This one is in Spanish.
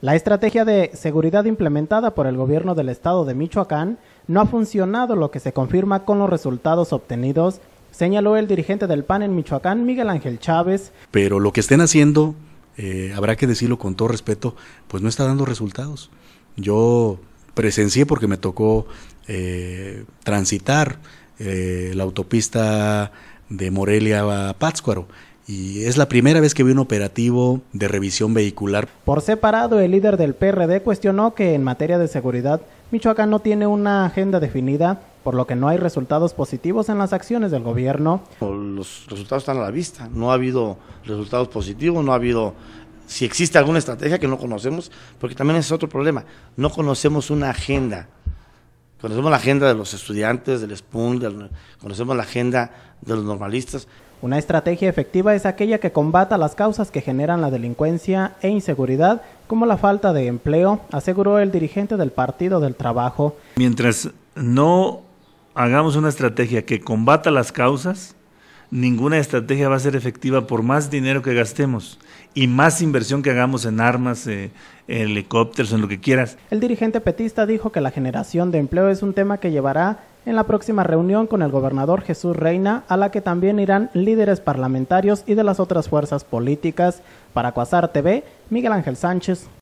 La estrategia de seguridad implementada por el gobierno del estado de Michoacán no ha funcionado, lo que se confirma con los resultados obtenidos, señaló el dirigente del PAN en Michoacán, Miguel Ángel Chávez. Pero lo que estén haciendo, eh, habrá que decirlo con todo respeto, pues no está dando resultados. Yo presencié porque me tocó eh, transitar eh, la autopista de Morelia a Pátzcuaro y es la primera vez que vi un operativo de revisión vehicular. Por separado, el líder del PRD cuestionó que en materia de seguridad Michoacán no tiene una agenda definida, por lo que no hay resultados positivos en las acciones del gobierno. Los resultados están a la vista, no ha habido resultados positivos, no ha habido si existe alguna estrategia que no conocemos, porque también es otro problema, no conocemos una agenda Conocemos la agenda de los estudiantes, del SPUN, conocemos la agenda de los normalistas. Una estrategia efectiva es aquella que combata las causas que generan la delincuencia e inseguridad, como la falta de empleo, aseguró el dirigente del Partido del Trabajo. Mientras no hagamos una estrategia que combata las causas, ninguna estrategia va a ser efectiva por más dinero que gastemos y más inversión que hagamos en armas, eh, helicópteros, en lo que quieras. El dirigente petista dijo que la generación de empleo es un tema que llevará en la próxima reunión con el gobernador Jesús Reina, a la que también irán líderes parlamentarios y de las otras fuerzas políticas. Para Cuasar TV, Miguel Ángel Sánchez,